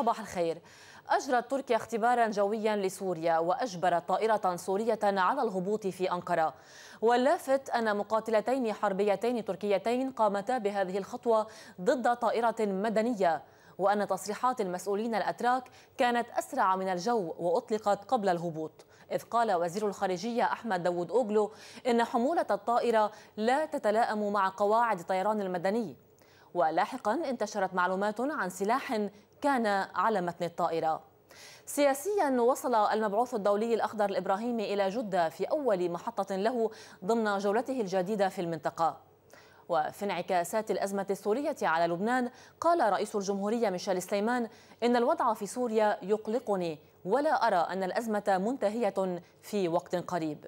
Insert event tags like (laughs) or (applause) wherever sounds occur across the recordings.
صباح الخير أجرت تركيا اختبارا جويا لسوريا وأجبرت طائرة سورية على الهبوط في أنقرة واللافت أن مقاتلتين حربيتين تركيتين قامتا بهذه الخطوة ضد طائرة مدنية وأن تصريحات المسؤولين الأتراك كانت أسرع من الجو وأطلقت قبل الهبوط إذ قال وزير الخارجية أحمد داود أوغلو إن حمولة الطائرة لا تتلائم مع قواعد الطيران المدني ولاحقا انتشرت معلومات عن سلاح كان على متن الطائرة سياسيا وصل المبعوث الدولي الأخضر الإبراهيمي إلى جدة في أول محطة له ضمن جولته الجديدة في المنطقة وفي انعكاسات الأزمة السورية على لبنان قال رئيس الجمهورية ميشيل سليمان إن الوضع في سوريا يقلقني ولا أرى أن الأزمة منتهية في وقت قريب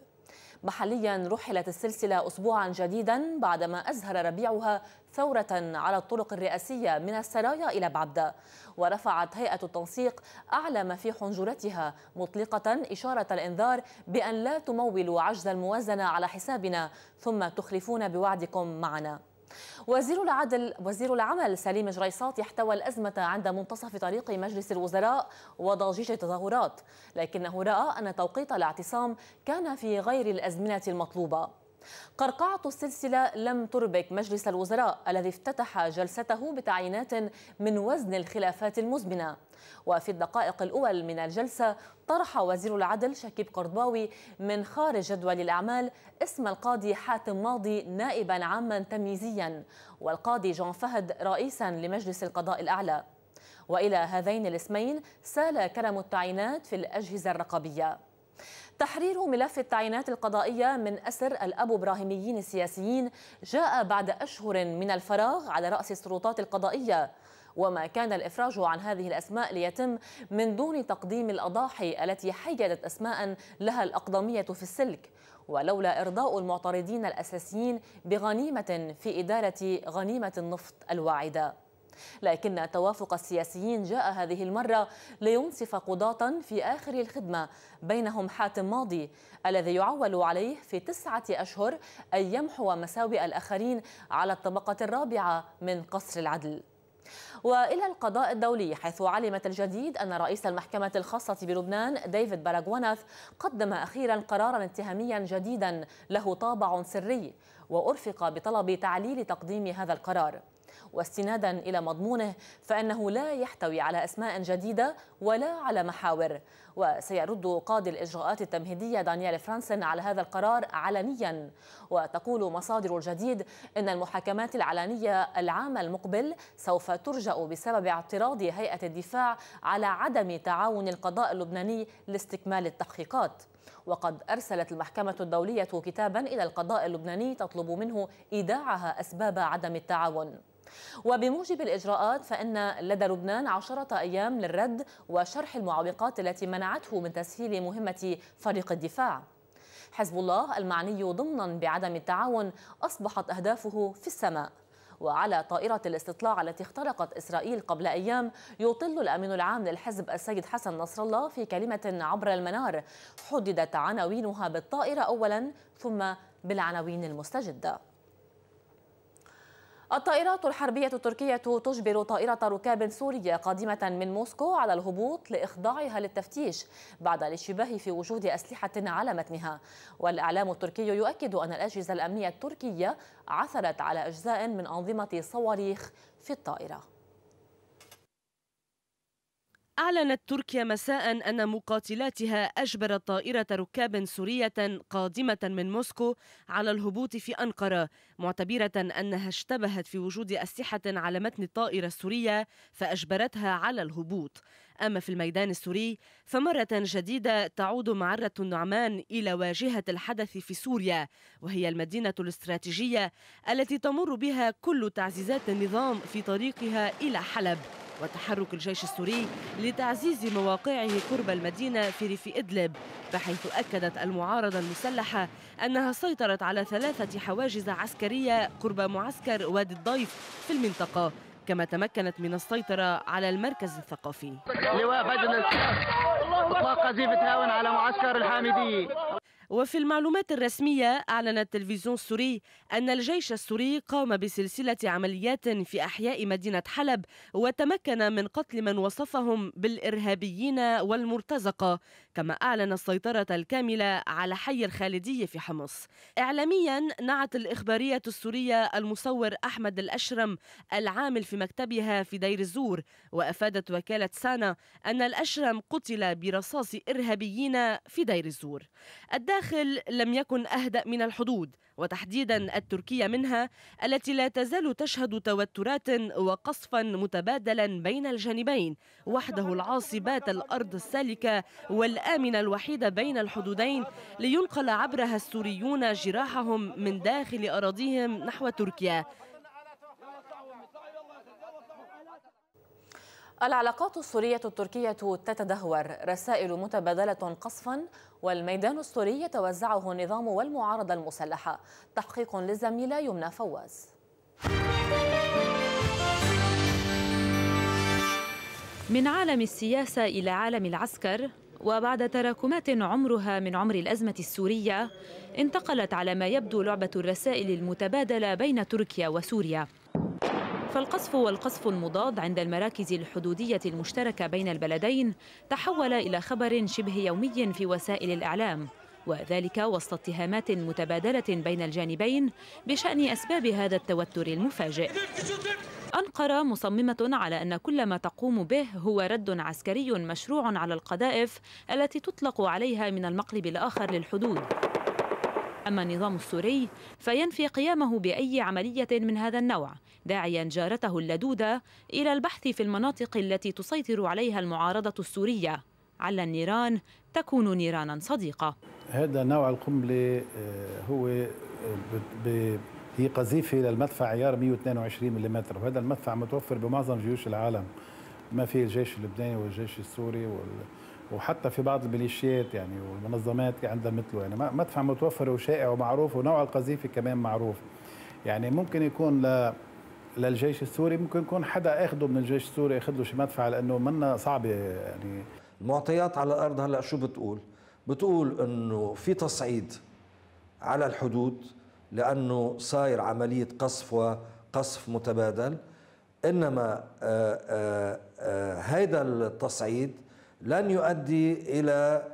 محليا رحلت السلسلة أسبوعا جديدا بعدما أزهر ربيعها ثورة على الطرق الرئاسية من السرايا إلى بعبدة ورفعت هيئة التنسيق أعلى ما في حنجرتها مطلقة إشارة الإنذار بأن لا تمولوا عجز الموازنة على حسابنا ثم تخلفون بوعدكم معنا وزير العدل وزير العمل سليم جريصات يحتوى الأزمة عند منتصف طريق مجلس الوزراء وضجيج التظاهرات لكنه رأى أن توقيت الاعتصام كان في غير الأزمنة المطلوبة قرقعة السلسلة لم تربك مجلس الوزراء الذي افتتح جلسته بتعيينات من وزن الخلافات المزمنة وفي الدقائق الأول من الجلسة طرح وزير العدل شكيب قرضاوي من خارج جدول الأعمال اسم القاضي حاتم ماضي نائبا عاما تمييزيا والقاضي جون فهد رئيسا لمجلس القضاء الأعلى وإلى هذين الاسمين سال كرم التعيينات في الأجهزة الرقابية تحرير ملف التعيينات القضائية من أسر الأبو إبراهيميين السياسيين جاء بعد أشهر من الفراغ على رأس السلطات القضائية وما كان الإفراج عن هذه الأسماء ليتم من دون تقديم الأضاحي التي حيدت أسماء لها الأقدمية في السلك ولولا إرضاء المعترضين الأساسيين بغنيمة في إدارة غنيمة النفط الواعدة لكن توافق السياسيين جاء هذه المرة لينصف قضاة في آخر الخدمة بينهم حاتم ماضي الذي يعول عليه في تسعة أشهر أن يمحو مساوئ الآخرين على الطبقة الرابعة من قصر العدل وإلى القضاء الدولي حيث علمت الجديد أن رئيس المحكمة الخاصة بلبنان ديفيد باراغوناث قدم أخيرا قرارا اتهاميا جديدا له طابع سري وأرفق بطلب تعليل تقديم هذا القرار واستنادا إلى مضمونه فإنه لا يحتوي على أسماء جديدة ولا على محاور وسيرد قاضي الإجراءات التمهيدية دانيال فرانسن على هذا القرار علنيا وتقول مصادر الجديد أن المحاكمات العلنية العام المقبل سوف ترجأ بسبب اعتراض هيئة الدفاع على عدم تعاون القضاء اللبناني لاستكمال التحقيقات وقد أرسلت المحكمة الدولية كتابا إلى القضاء اللبناني تطلب منه إيداعها أسباب عدم التعاون وبموجب الإجراءات فإن لدى لبنان عشرة أيام للرد وشرح المعوقات التي منعته من تسهيل مهمة فريق الدفاع حزب الله المعني ضمنا بعدم التعاون أصبحت أهدافه في السماء وعلى طائرة الاستطلاع التي اخترقت إسرائيل قبل أيام يطل الأمين العام للحزب السيد حسن نصر الله في كلمة عبر المنار حددت عناوينها بالطائرة أولا ثم بالعناوين المستجدة الطائرات الحربية التركية تجبر طائرة ركاب سورية قادمة من موسكو على الهبوط لإخضاعها للتفتيش بعد الاشتباه في وجود أسلحة على متنها والإعلام التركي يؤكد أن الأجهزة الأمنية التركية عثرت على أجزاء من أنظمة صواريخ في الطائرة أعلنت تركيا مساء أن مقاتلاتها أجبرت طائرة ركاب سورية قادمة من موسكو على الهبوط في أنقرة معتبرة أنها اشتبهت في وجود أسلحة على متن الطائرة السورية فأجبرتها على الهبوط أما في الميدان السوري فمرة جديدة تعود معرة النعمان إلى واجهة الحدث في سوريا وهي المدينة الاستراتيجية التي تمر بها كل تعزيزات النظام في طريقها إلى حلب وتحرك الجيش السوري لتعزيز مواقعه قرب المدينة في ريف إدلب بحيث أكدت المعارضة المسلحة أنها سيطرت على ثلاثة حواجز عسكرية قرب معسكر وادي الضيف في المنطقة كما تمكنت من السيطرة على المركز الثقافي لواء بدل اطلاق قذيفة هاون على معسكر الحامدية وفي المعلومات الرسمية أعلن التلفزيون السوري أن الجيش السوري قام بسلسلة عمليات في أحياء مدينة حلب وتمكن من قتل من وصفهم بالإرهابيين والمرتزقة كما أعلن السيطرة الكاملة على حي الخالدية في حمص إعلاميا نعت الإخبارية السورية المصور أحمد الأشرم العامل في مكتبها في دير الزور وأفادت وكالة سانا أن الأشرم قتل برصاص إرهابيين في دير الزور الداخل لم يكن أهدأ من الحدود وتحديدا التركية منها التي لا تزال تشهد توترات وقصفا متبادلا بين الجانبين وحده العاصي بات الأرض السالكة وال الآمنة الوحيدة بين الحدودين لينقل عبرها السوريون جراحهم من داخل أراضيهم نحو تركيا العلاقات السورية التركية تتدهور رسائل متبادلة قصفا والميدان السوري يتوزعه النظام والمعارضة المسلحة تحقيق للزميلة يمنى فواز من عالم السياسة إلى عالم العسكر وبعد تراكمات عمرها من عمر الأزمة السورية انتقلت على ما يبدو لعبة الرسائل المتبادلة بين تركيا وسوريا فالقصف والقصف المضاد عند المراكز الحدودية المشتركة بين البلدين تحول إلى خبر شبه يومي في وسائل الإعلام وذلك وسط اتهامات متبادلة بين الجانبين بشأن أسباب هذا التوتر المفاجئ أنقرة مصممة على أن كل ما تقوم به هو رد عسكري مشروع على القذائف التي تطلق عليها من المقلب الآخر للحدود أما النظام السوري فينفي قيامه بأي عملية من هذا النوع داعيا جارته اللدودة إلى البحث في المناطق التي تسيطر عليها المعارضة السورية على النيران تكون نيرانا صديقة هذا نوع القنبلة آه، هو آه، هي قذيفة للمدفع عيار 122 ملم وهذا المدفع متوفر بمعظم جيوش العالم ما في الجيش اللبناني والجيش السوري وال... وحتى في بعض الميليشيات يعني والمنظمات عندها مثله يعني مدفع متوفر وشائع ومعروف ونوع القذيفة كمان معروف يعني ممكن يكون ل... للجيش السوري ممكن يكون حدا اخده من الجيش السوري اخذ له شي مدفع لانه منا صعبه يعني المعطيات على الارض هلا شو بتقول؟ بتقول انه في تصعيد على الحدود لانه صاير عمليه قصف وقصف متبادل انما هذا آه، آه، آه، التصعيد لن يؤدي الى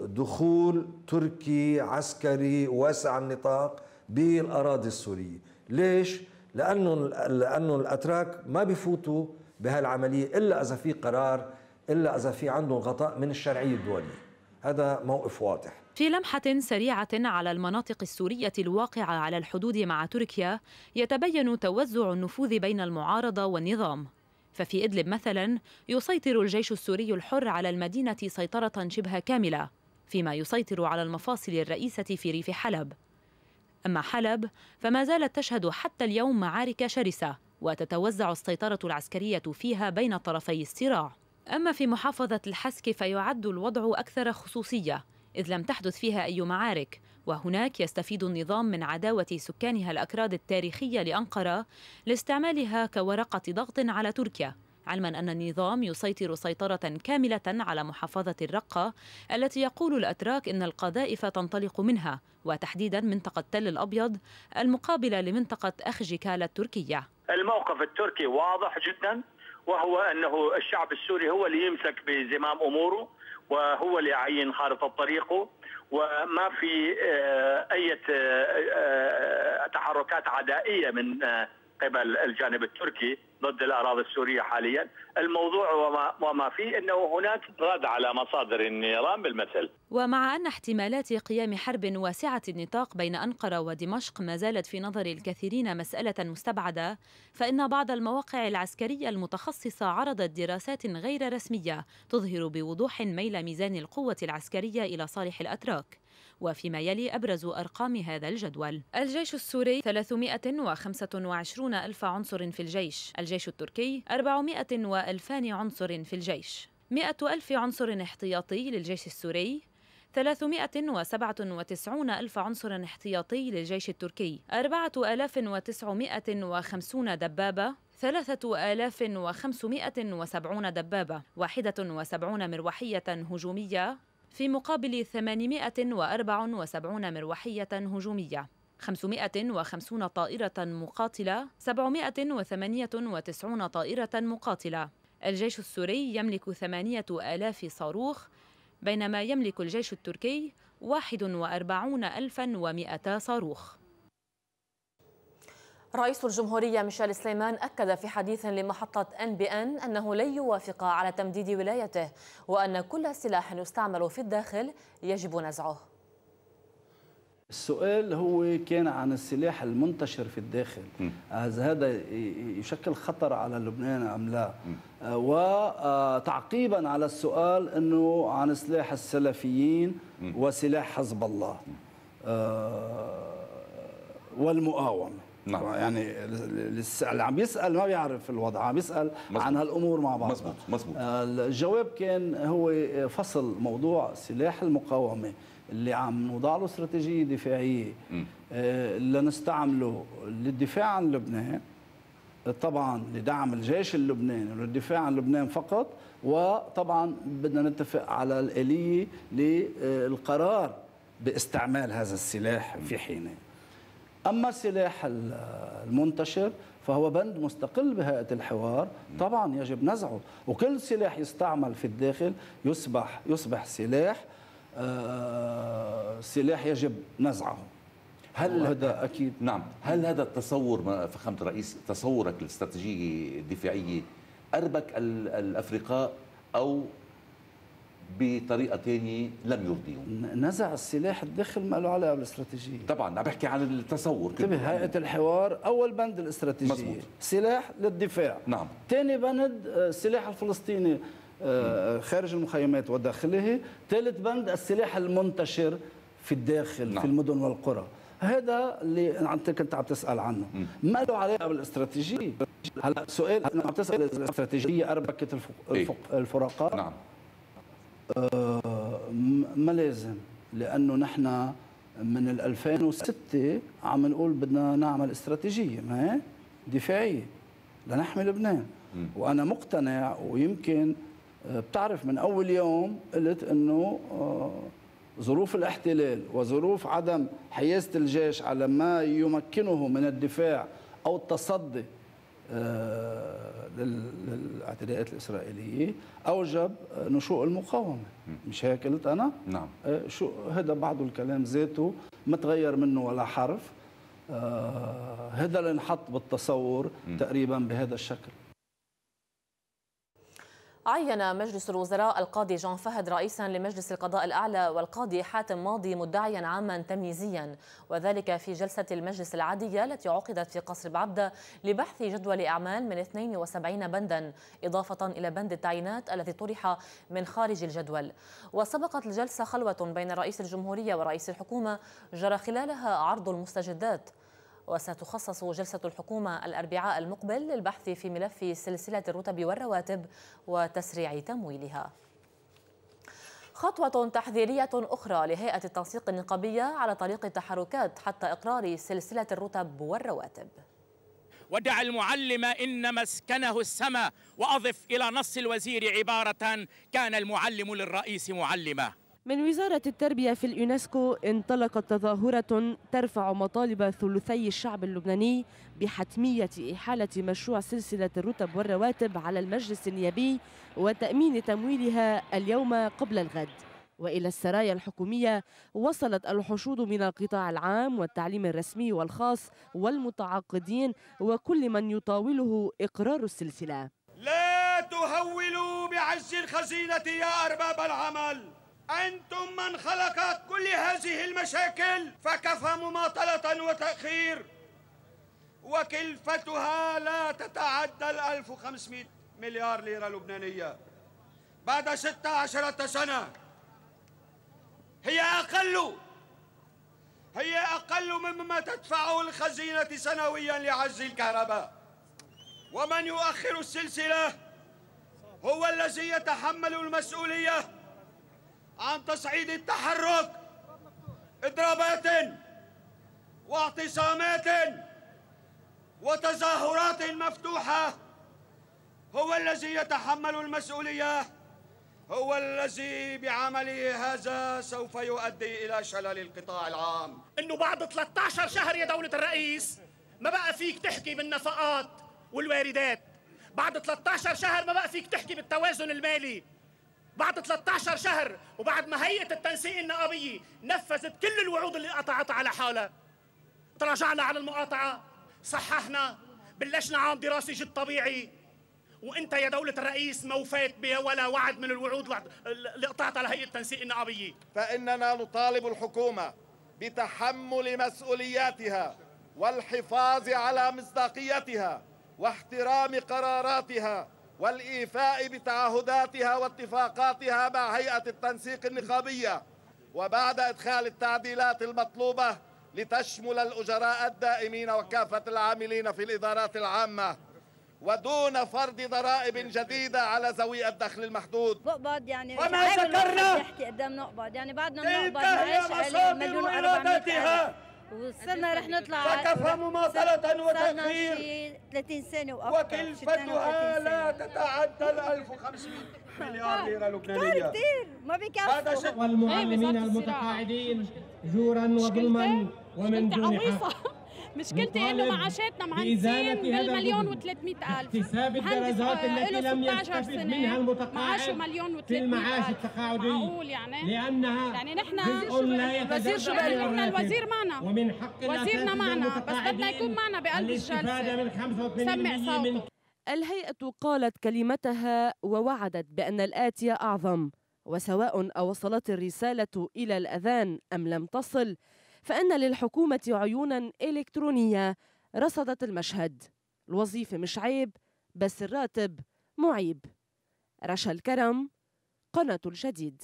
دخول تركي عسكري واسع النطاق بالاراضي السوريه، ليش؟ لانه لانه الاتراك ما بفوتوا بهالعمليه الا اذا في قرار إلا إذا في عندهم غطاء من الشرعية الدولية هذا موقف واضح في لمحة سريعة على المناطق السورية الواقعة على الحدود مع تركيا يتبين توزع النفوذ بين المعارضة والنظام ففي إدلب مثلا يسيطر الجيش السوري الحر على المدينة سيطرة شبه كاملة فيما يسيطر على المفاصل الرئيسة في ريف حلب أما حلب فما زالت تشهد حتى اليوم معارك شرسة وتتوزع السيطرة العسكرية فيها بين طرفي الصراع أما في محافظة الحسكة فيعد الوضع أكثر خصوصية إذ لم تحدث فيها أي معارك وهناك يستفيد النظام من عداوة سكانها الأكراد التاريخية لأنقرة لاستعمالها كورقة ضغط على تركيا علما أن النظام يسيطر سيطرة كاملة على محافظة الرقة التي يقول الأتراك إن القذائف تنطلق منها وتحديدا منطقة تل الأبيض المقابلة لمنطقة أخجيكالا التركية الموقف التركي واضح جدا وهو انه الشعب السوري هو اللي يمسك بزمام اموره وهو اللي يعين خارطه طريقه وما في آه، اي آه، آه، تحركات عدائيه من قبل الجانب التركي ضد الاراضي السوريه حاليا، الموضوع وما, وما فيه انه هناك رد على مصادر النيران بالمثل. ومع ان احتمالات قيام حرب واسعه النطاق بين انقره ودمشق ما زالت في نظر الكثيرين مساله مستبعده، فان بعض المواقع العسكريه المتخصصه عرضت دراسات غير رسميه تظهر بوضوح ميل ميزان القوه العسكريه الى صالح الاتراك. وفيما يلي أبرز أرقام هذا الجدول الجيش السوري 325 ألف عنصر في الجيش الجيش التركي ألف عنصر في الجيش 100 ألف عنصر احتياطي للجيش السوري 397 ألف عنصر احتياطي للجيش التركي 4950 دبابة 3570 دبابة 71 مروحية هجومية في مقابل 874 مروحية هجومية 550 طائرة مقاتلة 798 طائرة مقاتلة الجيش السوري يملك 8000 صاروخ بينما يملك الجيش التركي 41200 صاروخ رئيس الجمهورية ميشيل سليمان أكد في حديث لمحطة أن بي أن أنه لن يوافق على تمديد ولايته وأن كل سلاح يستعمل في الداخل يجب نزعه السؤال هو كان عن السلاح المنتشر في الداخل هذا يشكل خطر على لبنان أم لا آه، وتعقيبا آه، على السؤال أنه عن سلاح السلفيين وسلاح حزب الله آه، والمقاومة نعم. يعني اللي عم يسال ما بيعرف الوضع عم يسال مزبوط. عن هالامور مع بعض مزبوط. مزبوط. آه، الجواب كان هو فصل موضوع سلاح المقاومه اللي عم نوضع له استراتيجيه دفاعيه م. آه، لنستعمله للدفاع عن لبنان طبعا لدعم الجيش اللبناني للدفاع عن لبنان فقط وطبعا بدنا نتفق على الاليه للقرار باستعمال هذا السلاح في حينه أما السلاح المنتشر فهو بند مستقل بهيئة الحوار طبعا يجب نزعه وكل سلاح يستعمل في الداخل يصبح يصبح سلاح آه، سلاح يجب نزعه هل هذا اكيد نعم هل هذا التصور فخامه الرئيس تصورك الاستراتيجية الدفاعيه اربك الافرقاء او بطريقه ثانيه لم يرضيهم نزع السلاح الداخل ما له علاقه بالاستراتيجيه طبعا عم بحكي عن التصور انتبه هيئه الحوار اول بند الاستراتيجيه مزبوط. سلاح للدفاع نعم ثاني بند آه، السلاح الفلسطيني آه، خارج المخيمات وداخله ثالث بند السلاح المنتشر في الداخل نعم. في المدن والقرى هذا اللي انت كنت عم تسال عنه ما له علاقه بالاستراتيجيه هلا سؤال انا عم تسال الاستراتيجيه اربكه إيه. الفرقاء نعم آه، ما لازم لانه نحن من ال 2006 عم نقول بدنا نعمل استراتيجيه ما هي دفاعيه لنحمي لبنان وانا مقتنع ويمكن آه، بتعرف من اول يوم قلت انه آه، ظروف الاحتلال وظروف عدم حيازه الجيش على ما يمكنه من الدفاع او التصدي آه، للاعتداءات الاسرائيليه اوجب نشوء المقاومه مش هيك قلت انا نعم آه، شو هذا بعض الكلام ذاته ما تغير منه ولا حرف آه، هذا اللي انحط بالتصور تقريبا بهذا الشكل عين مجلس الوزراء القاضي جان فهد رئيسا لمجلس القضاء الأعلى والقاضي حاتم ماضي مدعيا عاما تمييزيا وذلك في جلسة المجلس العادية التي عقدت في قصر بعبدة لبحث جدول أعمال من 72 بندا إضافة إلى بند التعيينات الذي طرح من خارج الجدول وسبقت الجلسة خلوة بين رئيس الجمهورية ورئيس الحكومة جرى خلالها عرض المستجدات وستخصص جلسة الحكومة الأربعاء المقبل للبحث في ملف سلسلة الرتب والرواتب وتسريع تمويلها خطوة تحذيرية أخرى لهيئة التنسيق النقابية على طريق التحركات حتى إقرار سلسلة الرتب والرواتب ودع المعلم إن مسكنه السما وأضف إلى نص الوزير عبارة كان المعلم للرئيس معلمه من وزارة التربية في اليونسكو انطلقت تظاهرة ترفع مطالب ثلثي الشعب اللبناني بحتمية إحالة مشروع سلسلة الرتب والرواتب على المجلس النيابي وتأمين تمويلها اليوم قبل الغد وإلى السرايا الحكومية وصلت الحشود من القطاع العام والتعليم الرسمي والخاص والمتعاقدين وكل من يطاوله إقرار السلسلة لا تهولوا بعز الخزينة يا أرباب العمل أنتم من خلق كل هذه المشاكل فكفى مماطلة وتأخير وكلفتها لا تتعدى 1500 مليار ليرة لبنانية بعد 16 سنة هي أقل هي أقل مما تدفعه الخزينة سنويا لعز الكهرباء ومن يؤخر السلسلة هو الذي يتحمل المسؤولية عن تصعيد التحرك اضرابات واعتصامات وتظاهرات مفتوحه هو الذي يتحمل المسؤوليه هو الذي بعمله هذا سوف يؤدي الى شلل القطاع العام انه بعد 13 شهر يا دوله الرئيس ما بقى فيك تحكي بالنفقات والواردات بعد 13 شهر ما بقى فيك تحكي بالتوازن المالي بعد 13 شهر وبعد ما هيئه التنسيق النقابيه نفذت كل الوعود اللي قطعتها على حالها تراجعنا عن المقاطعه صححنا بلشنا عام دراسي جد طبيعي وانت يا دوله الرئيس ما وفيت ولا وعد من الوعود اللي قطعتها على هيئه التنسيق النقابيه فاننا نطالب الحكومه بتحمل مسؤولياتها والحفاظ على مصداقيتها واحترام قراراتها والإيفاء بتعهداتها واتفاقاتها مع هيئة التنسيق النقابية وبعد إدخال التعديلات المطلوبة لتشمل الأجراء الدائمين وكافة العاملين في الإدارات العامة ودون فرض ضرائب جديدة على ذوي الدخل المحدود نقبض يعني وما ذكرنا نحكي قدام نقبض يعني بعدنا نقبض معيش مليون و وصلنا رح نطلع سقف مماطلة وتكفير 30 سنة وأكثر وكلفتها لا تتعدى ال 1500 مليار ليرة لبنانية كثير ما بكفوا والمعلمين أيوة، المتقاعدين جورا وظلما ومن دون حق مشكلتي انه معاشاتنا مهندسين بالمليون و300 الف اكتساب الدرجات آه، التي لم يستفد منها المتقاعد معاشه مليون و300 في المعاش التقاعدي معقول يعني لأنها يعني نحن الوزير شو بقول لنا الوزير معنا ومن حق وزيرنا معنا بس بدنا يكون معنا بقلب الجلسة سمع صوته الهيئة قالت كلمتها ووعدت بأن الآتي أعظم وسواء أوصلت الرسالة إلى الأذان أم لم تصل فإن للحكومة عيونا إلكترونية رصدت المشهد الوظيفة مش عيب بس الراتب معيب رشا الكرم قناة الجديد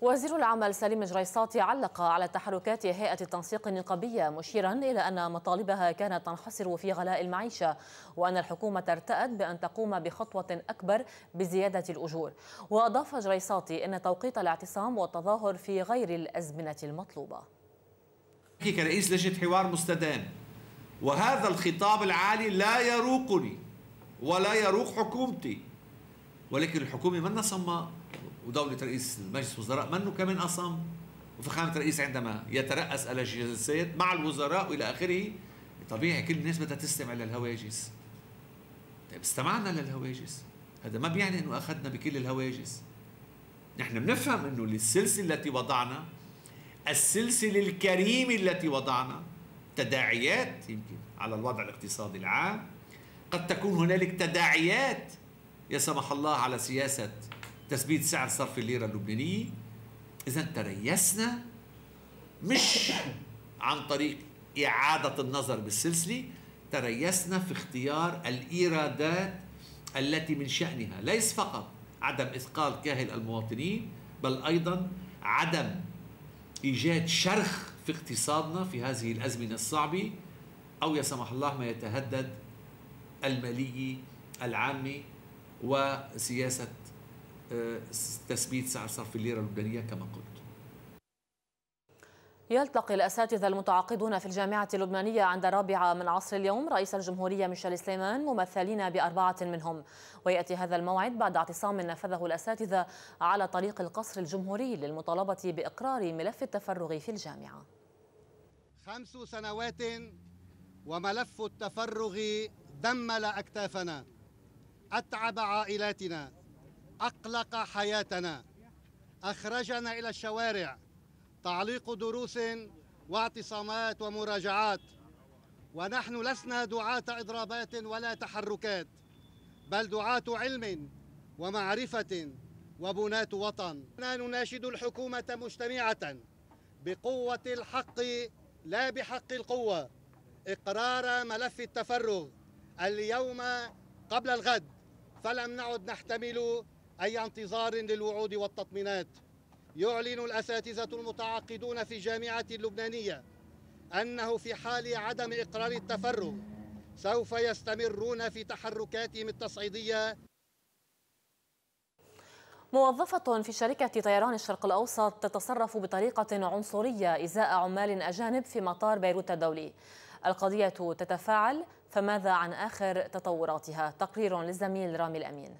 وزير العمل سليم جريصاتي علق على تحركات هيئة التنسيق النقابية مشيرا إلى أن مطالبها كانت تنحصر في غلاء المعيشة وأن الحكومة ارتأت بأن تقوم بخطوة أكبر بزيادة الأجور وأضاف جريصاتي أن توقيت الاعتصام والتظاهر في غير الأزمنة المطلوبة كرئيس لجنة حوار مستدام وهذا الخطاب العالي لا يروقني ولا يروق حكومتي ولكن الحكومة منا صماء ودولة رئيس مجلس الوزراء منه كمان أصم وفخامة الرئيس عندما يترأس على مع الوزراء وإلى آخره طبيعي كل الناس بدها تستمع للهواجس طيب استمعنا للهواجس هذا ما بيعني انه اخذنا بكل الهواجس نحن بنفهم انه السلسله التي وضعنا السلسله الكريمه التي وضعنا تداعيات يمكن على الوضع الاقتصادي العام قد تكون هنالك تداعيات يا سمح الله على سياسه تثبيت سعر صرف الليره اللبنانيه اذا تريسنا مش عن طريق اعاده النظر بالسلسله تريسنا في اختيار الايرادات التي من شانها ليس فقط عدم اثقال كاهل المواطنين بل ايضا عدم ايجاد شرخ في اقتصادنا في هذه الازمنه الصعبه او يا سمح الله ما يتهدد الماليه العامه وسياسه تثبيت سعر صرف الليرة اللبنانية كما قلت يلتقي الأساتذة المتعاقدون في الجامعة اللبنانية عند الرابعة من عصر اليوم رئيس الجمهورية ميشيل سليمان ممثلين بأربعة منهم ويأتي هذا الموعد بعد اعتصام نفذه الأساتذة على طريق القصر الجمهوري للمطالبة بإقرار ملف التفرغ في الجامعة خمس سنوات وملف التفرغ دمل أكتافنا أتعب عائلاتنا أقلق حياتنا أخرجنا إلى الشوارع تعليق دروس واعتصامات ومراجعات ونحن لسنا دعاة إضرابات ولا تحركات بل دعاة علم ومعرفة وبناة وطن نناشد الحكومة مجتمعة بقوة الحق لا بحق القوة إقرار ملف التفرغ اليوم قبل الغد فلم نعد نحتمل أي انتظار للوعود والتطمينات يعلن الأساتذة المتعاقدون في الجامعة اللبنانية أنه في حال عدم إقرار التفرغ سوف يستمرون في تحركاتهم التصعيدية موظفة في شركة طيران الشرق الأوسط تتصرف بطريقة عنصرية إزاء عمال أجانب في مطار بيروت الدولي القضية تتفاعل فماذا عن آخر تطوراتها؟ تقرير للزميل رامي الأمين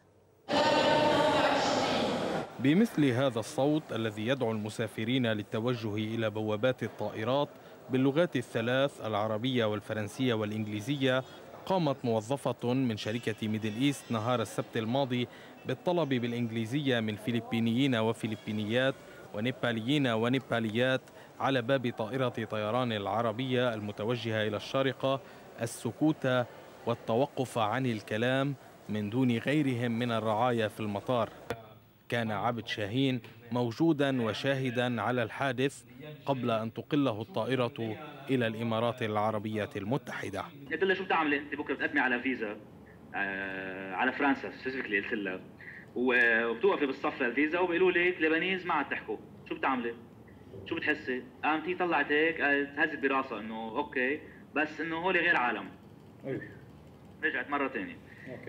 بمثل هذا الصوت الذي يدعو المسافرين للتوجه إلى بوابات الطائرات باللغات الثلاث العربية والفرنسية والإنجليزية قامت موظفة من شركة ميدل إيست نهار السبت الماضي بالطلب بالإنجليزية من فلبينيين وفلبينيات ونيباليين ونيباليات على باب طائرة طيران العربية المتوجهة إلى الشارقة السكوت والتوقف عن الكلام من دون غيرهم من الرعايا في المطار كان عبد شاهين موجودا وشاهدا على الحادث قبل أن تقله الطائرة إلى الإمارات العربية المتحدة قلت لها شو بتعملي أنت بكرة بتقدمي على فيزا آه، على فرنسا سبيسيفيكلي قلت لها وبتوقفي بالصف للفيزا وبيقولوا لك لبنانيز ما عاد تحكوا شو بتعملي؟ شو بتحسي؟ قامت هي طلعت هيك هزت براسها انه اوكي بس انه هول غير عالم أيوة. رجعت مره ثانيه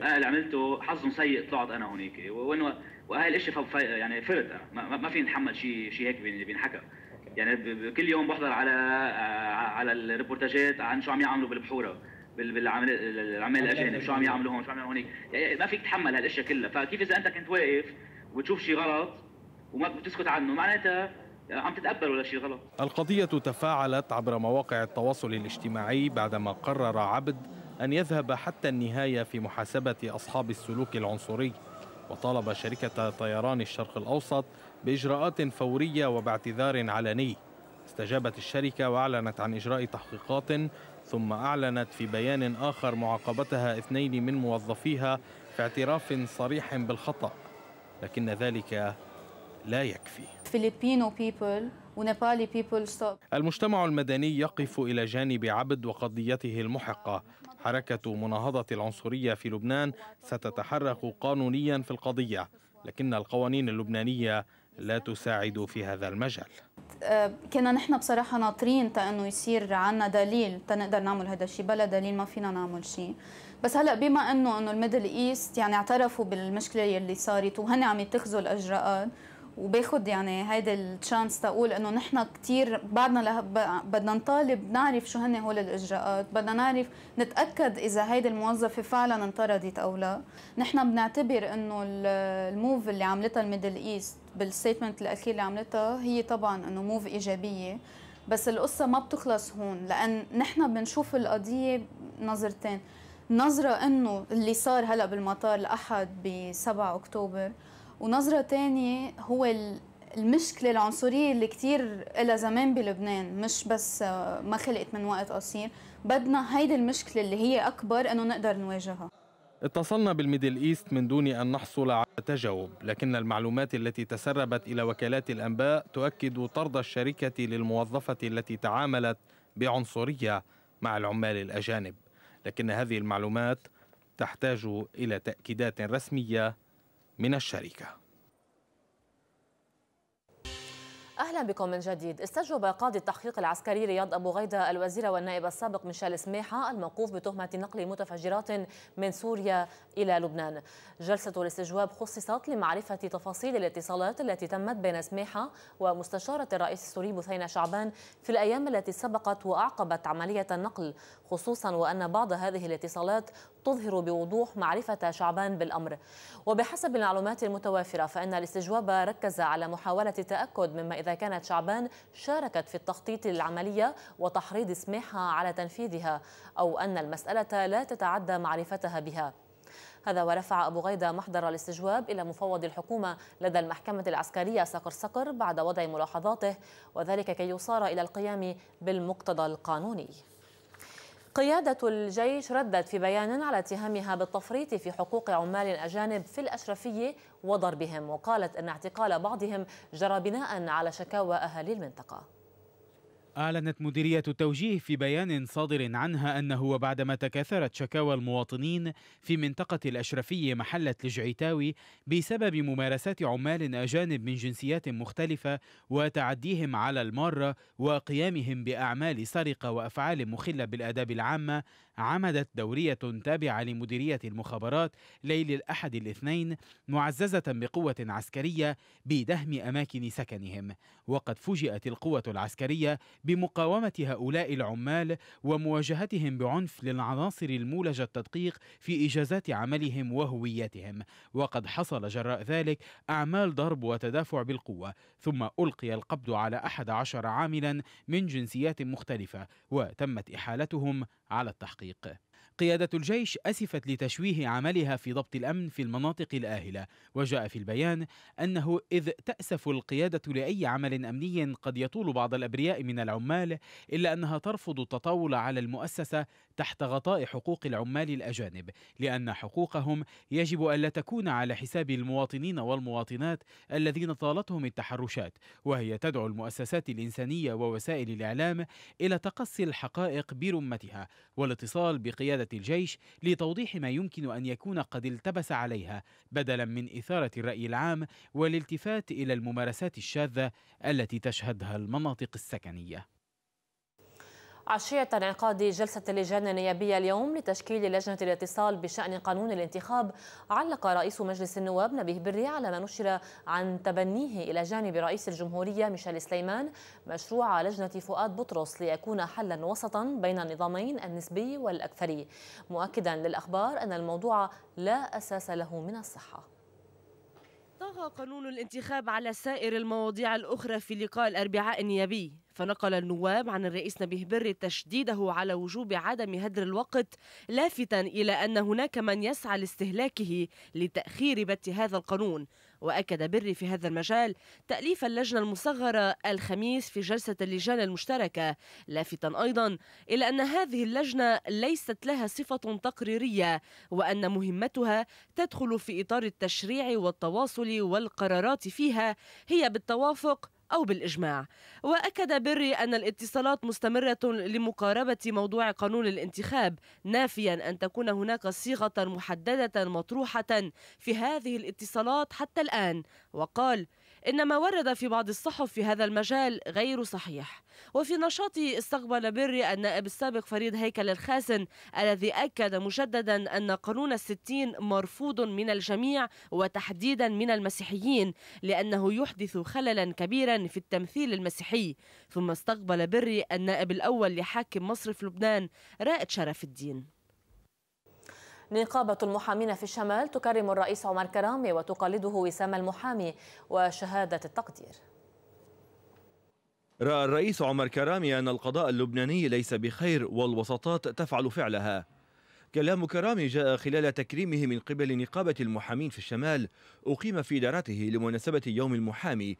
انا اللي عملته حظهم سيء طلعت انا هونيك وانه وهي الاشي يعني فرد ما, ما في نتحمل شيء شيء هيك بينحكى يعني كل يوم بحضر على على الريبورتاجات عن شو عم يعملوا بالبحوره بالعمال الاجانب شو عم يعملوا هون شو عم يعملوا هونيك يعني ما فيك تتحمل هالاشياء كلها فكيف اذا انت كنت واقف وتشوف شيء غلط وما بتسكت عنه معناتها عم تتقبل ولا شيء غلط القضية تفاعلت عبر مواقع التواصل الاجتماعي بعدما قرر عبد أن يذهب حتى النهاية في محاسبة أصحاب السلوك العنصري وطالب شركة طيران الشرق الأوسط بإجراءات فورية وباعتذار علني استجابت الشركة وأعلنت عن إجراء تحقيقات ثم أعلنت في بيان آخر معاقبتها اثنين من موظفيها في اعتراف صريح بالخطأ لكن ذلك لا يكفي المجتمع المدني يقف إلى جانب عبد وقضيته المحقة حركة مناهضة العنصرية في لبنان ستتحرك قانونيا في القضية لكن القوانين اللبنانية لا تساعد في هذا المجال كنا نحن بصراحه ناطرين تا انه يصير عنا دليل تنقدر نعمل هذا الشيء بلا دليل ما فينا نعمل شيء بس هلا بما انه انه الميدل ايست يعني اعترفوا بالمشكله اللي صارت وهن عم يتخذوا الاجراءات وباخذ يعني هيدا التشانس تقول انه نحن كثير بعدنا بدنا نطالب نعرف شو هن هول الاجراءات، بدنا نعرف نتاكد اذا هيدي الموظفه فعلا انطردت او لا، نحن بنعتبر انه الموف اللي عملتها الميدل ايست بالستيتمنت الاخير اللي عملتها هي طبعا انه موف ايجابيه بس القصه ما بتخلص هون لان نحن بنشوف القضيه نظرتين، نظره انه اللي صار هلا بالمطار الاحد ب 7 اكتوبر ونظرة تانية هو المشكلة العنصرية اللي كتير إلى زمان بلبنان مش بس آه، ما خلقت من وقت قصير بدنا هيدي المشكلة اللي هي أكبر أنه نقدر نواجهها اتصلنا بالميدل إيست من دون أن نحصل على تجاوب لكن المعلومات التي تسربت إلى وكالات الأنباء تؤكد طرد الشركة للموظفة التي تعاملت بعنصرية مع العمال الأجانب لكن هذه المعلومات تحتاج إلى تأكيدات رسمية من الشركة اهلا بكم من جديد استجوب قاضي التحقيق العسكري رياض ابو غيده الوزير والنائب السابق ميشيل سماحه الموقوف بتهمه نقل متفجرات من سوريا الى لبنان جلسه الاستجواب خصصت لمعرفه تفاصيل الاتصالات التي تمت بين سماحه ومستشاره الرئيس السوري بثينه شعبان في الايام التي سبقت واعقبت عمليه النقل خصوصا وان بعض هذه الاتصالات تظهر بوضوح معرفة شعبان بالأمر وبحسب المعلومات المتوافرة فإن الاستجواب ركز على محاولة التأكد مما إذا كانت شعبان شاركت في التخطيط للعملية وتحريض سماحها على تنفيذها أو أن المسألة لا تتعدى معرفتها بها هذا ورفع أبو غيدة محضر الاستجواب إلى مفوض الحكومة لدى المحكمة العسكرية صقر صقر بعد وضع ملاحظاته وذلك كي يصار إلى القيام بالمقتضى القانوني قيادة الجيش ردت في بيان على اتهامها بالتفريط في حقوق عمال أجانب في الأشرفية وضربهم وقالت أن اعتقال بعضهم جرى بناء على شكاوى أهالي المنطقة أعلنت مديرية التوجيه في بيان صادر عنها أنه بعدما تكاثرت شكاوى المواطنين في منطقة الأشرفية محلة لجعيتاوي بسبب ممارسات عمال أجانب من جنسيات مختلفة وتعديهم على المارة وقيامهم بأعمال سرقة وأفعال مخلة بالآداب العامة عمدت دورية تابعة لمديرية المخابرات ليل الأحد الاثنين معززة بقوة عسكرية بدهم أماكن سكنهم وقد فوجئت القوة العسكرية بمقاومة هؤلاء العمال ومواجهتهم بعنف للعناصر المولجة التدقيق في إجازات عملهم وهويتهم وقد حصل جراء ذلك أعمال ضرب وتدافع بالقوة ثم ألقي القبض على أحد عشر عاملا من جنسيات مختلفة وتمت إحالتهم على التحقيق قيادة الجيش أسفت لتشويه عملها في ضبط الأمن في المناطق الآهلة وجاء في البيان أنه إذ تأسف القيادة لأي عمل أمني قد يطول بعض الأبرياء من العمال إلا أنها ترفض التطاول على المؤسسة تحت غطاء حقوق العمال الأجانب لأن حقوقهم يجب ألا تكون على حساب المواطنين والمواطنات الذين طالتهم التحرشات وهي تدعو المؤسسات الإنسانية ووسائل الإعلام إلى تقصي الحقائق برمتها والاتصال بقيادة الجيش لتوضيح ما يمكن أن يكون قد التبس عليها بدلا من إثارة الرأي العام والالتفات إلى الممارسات الشاذة التي تشهدها المناطق السكنية عشية انعقاد جلسة اللجان النيابية اليوم لتشكيل لجنة الاتصال بشأن قانون الانتخاب علق رئيس مجلس النواب نبيه بري على ما نشر عن تبنيه إلى جانب رئيس الجمهورية ميشيل سليمان مشروع لجنة فؤاد بطرس ليكون حلا وسطا بين النظامين النسبي والأكثري مؤكدا للأخبار أن الموضوع لا أساس له من الصحة طغى قانون الانتخاب على سائر المواضيع الأخرى في لقاء الأربعاء النيابي فنقل النواب عن الرئيس نبيه بري تشديده على وجوب عدم هدر الوقت لافتا إلى أن هناك من يسعى لاستهلاكه لتأخير بت هذا القانون وأكد بري في هذا المجال تأليف اللجنة المصغرة الخميس في جلسة اللجان المشتركة لافتا أيضا إلى أن هذه اللجنة ليست لها صفة تقريرية وأن مهمتها تدخل في إطار التشريع والتواصل والقرارات فيها هي بالتوافق أو بالإجماع وأكد بري أن الاتصالات مستمرة لمقاربة موضوع قانون الانتخاب نافيا أن تكون هناك صيغة محددة مطروحة في هذه الاتصالات حتى الآن وقال إن ما ورد في بعض الصحف في هذا المجال غير صحيح وفي نشاطه استقبل بري النائب السابق فريد هيكل الخاسن الذي أكد مجددا أن قانون الستين مرفوض من الجميع وتحديدا من المسيحيين لأنه يحدث خللا كبيرا في التمثيل المسيحي ثم استقبل بري النائب الأول لحاكم مصرف لبنان رائد شرف الدين نقابة المحامين في الشمال تكرم الرئيس عمر كرامي وتقلده وسام المحامي وشهادة التقدير رأى الرئيس عمر كرامي أن القضاء اللبناني ليس بخير والوساطات تفعل فعلها كلام كرامي جاء خلال تكريمه من قبل نقابة المحامين في الشمال أقيم في دارته لمناسبة يوم المحامي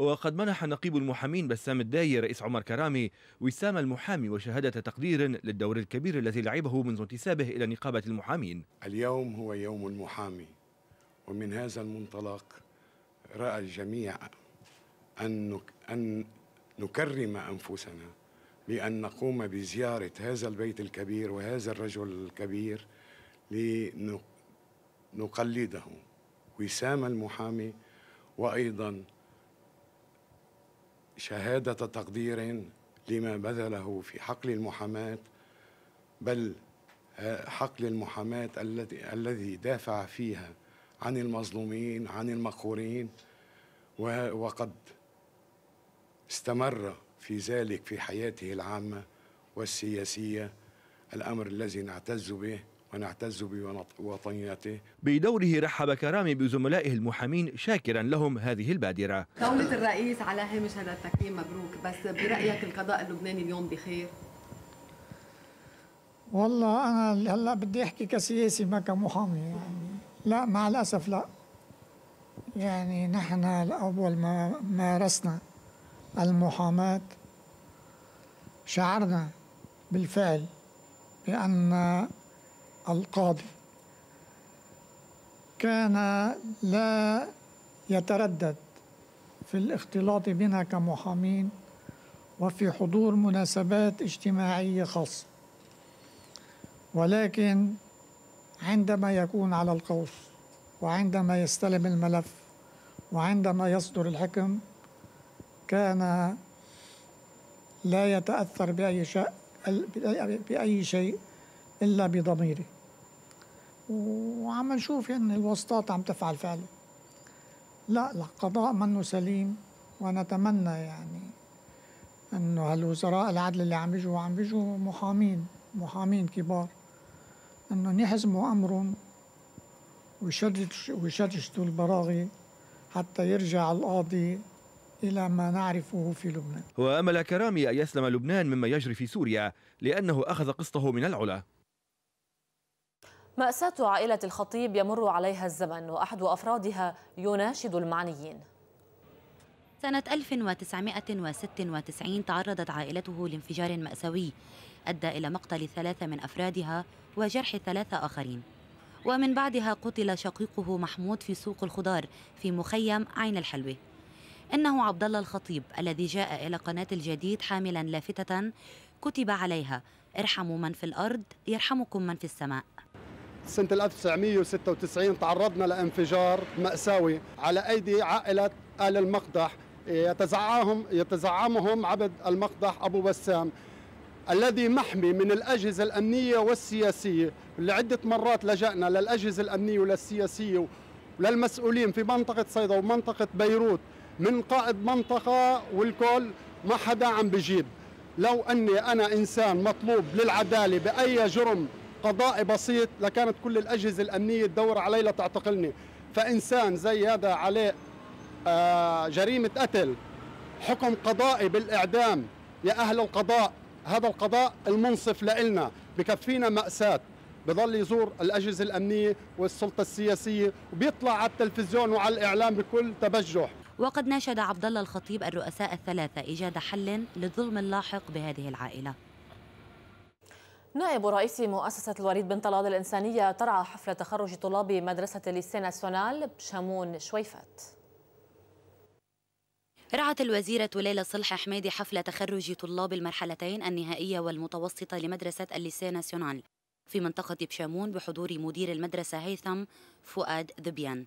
وقد منح نقيب المحامين بسام الداي رئيس عمر كرامي وسام المحامي وشهادة تقدير للدور الكبير الذي لعبه منذ انتسابه إلى نقابة المحامين اليوم هو يوم المحامي ومن هذا المنطلق رأى الجميع أن أن نكرم أنفسنا بأن نقوم بزيارة هذا البيت الكبير وهذا الرجل الكبير لنقلده وسام المحامي وأيضا شهادة تقدير لما بذله في حقل المحاماة بل حقل المحاماة الذي الذي دافع فيها عن المظلومين عن المقهورين وقد استمر في ذلك في حياته العامة والسياسية الأمر الذي نعتز به ونعتز بوطنيته بدوره رحب كرامي بزملائه المحامين شاكرا لهم هذه البادرة دولة الرئيس على هامش هذا التكريم مبروك بس برأيك القضاء اللبناني اليوم بخير؟ والله أنا هلا بدي أحكي كسياسي ما كمحامي يعني لا مع الأسف لا يعني نحن أول ما مارسنا المحاماة شعرنا بالفعل بأن القاضي كان لا يتردد في الاختلاط بنا كمحامين وفي حضور مناسبات اجتماعية خاصة ولكن عندما يكون على القوس وعندما يستلم الملف وعندما يصدر الحكم كان لا يتأثر بأي شيء بأي شيء إلا بضميري وعم نشوف إن الوسطات عم تفعل فعلا لا القضاء منه سليم ونتمنى يعني انه هالوزراء العدل اللي عم بيجوا عم بيجوا محامين محامين كبار انهم يحزموا امرهم ويشجشوا البراغي حتى يرجع القاضي إلى ما نعرفه في لبنان وأمل كرامي أن يسلم لبنان مما يجري في سوريا لأنه أخذ قسطه من العلا مأساة عائلة الخطيب يمر عليها الزمن وأحد أفرادها يناشد المعنيين سنة 1996 تعرضت عائلته لانفجار مأساوي أدى إلى مقتل ثلاثة من أفرادها وجرح ثلاثة آخرين ومن بعدها قتل شقيقه محمود في سوق الخضار في مخيم عين الحلوة إنه عبد الله الخطيب الذي جاء إلى قناة الجديد حاملا لافتة كتب عليها ارحموا من في الأرض يرحمكم من في السماء سنة 1996 تعرضنا لانفجار مأساوي على أيدي عائلة آل المقدح يتزعمهم يتزعمهم عبد المقدح أبو بسام الذي محمي من الأجهزة الأمنية والسياسية لعدة مرات لجأنا للأجهزة الأمنية والسياسية وللمسؤولين في منطقة صيدا ومنطقة بيروت من قائد منطقة والكل ما حدا عم بجيب لو أني أنا إنسان مطلوب للعدالة بأي جرم قضائي بسيط لكانت كل الأجهزة الأمنية تدور علي لتعتقلني فإنسان زي هذا عليه آه، جريمة قتل حكم قضائي بالإعدام يا أهل القضاء هذا القضاء المنصف لإلنا بكفينا مأساة بضل يزور الأجهزة الأمنية والسلطة السياسية وبيطلع على التلفزيون وعلى الإعلام بكل تبجح وقد ناشد عبد الله الخطيب الرؤساء الثلاثة إيجاد حل للظلم اللاحق بهذه العائلة نائب رئيس مؤسسة الوريد بن طلال الإنسانية ترعى حفل تخرج طلاب مدرسة ليسي ناسيونال بشامون شويفات رعت الوزيرة ليلى صلح حميدي حفل تخرج طلاب المرحلتين النهائية والمتوسطة لمدرسة الليسي ناسيونال في منطقة بشامون بحضور مدير المدرسة هيثم فؤاد ذبيان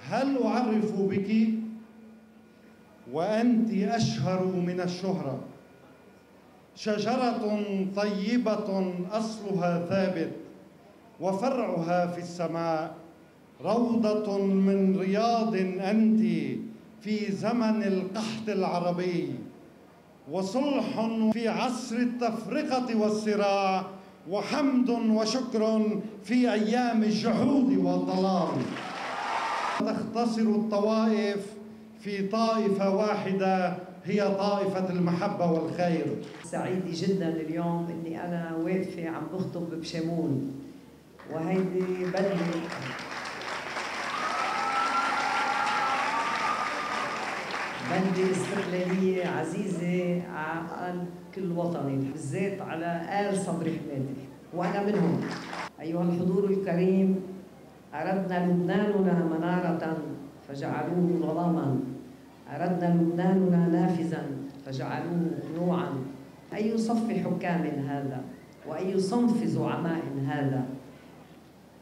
هل أعرف بك وأنت أشهر من الشهرة شجرة طيبة أصلها ثابت وفرعها في السماء روضة من رياض أنت في زمن القحط العربي وصلح في عصر التفرقة والصراع وحمد وشكر في أيام الجحود والظلام تختصر الطوائف في طائفة واحدة هي طائفة المحبة والخير سعيدة جدا اليوم اني انا واقفة عم بخطب بشامون وهيدي بلدة بلدة استقلالية عزيزة على كل وطني بالذات على آل صبري حمادي وأنا منهم أيها الحضور الكريم أردنا لبناننا منارة فجعلوه ظلاما أردنا لبناننا نافذا فجعلوه نوعا أي صف حكام هذا وأي صنف زعماء هذا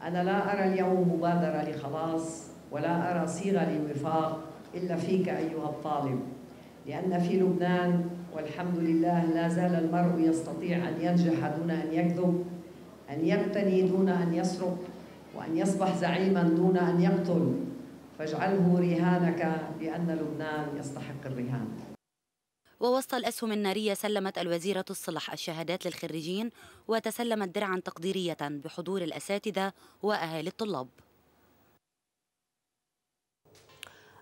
أنا لا أرى اليوم مبادرة لخلاص ولا أرى صيغة للوفاق إلا فيك أيها الطالب لأن في لبنان والحمد لله لا زال المرء يستطيع أن ينجح دون أن يكذب أن يقتني دون أن يسرق وأن يصبح زعيما دون أن يقتل فاجعله رهانك لأن لبنان يستحق الرهان ووسط الأسهم النارية سلمت الوزيرة الصلح الشهادات للخريجين وتسلمت درعا تقديرية بحضور الأساتذة وأهالي الطلاب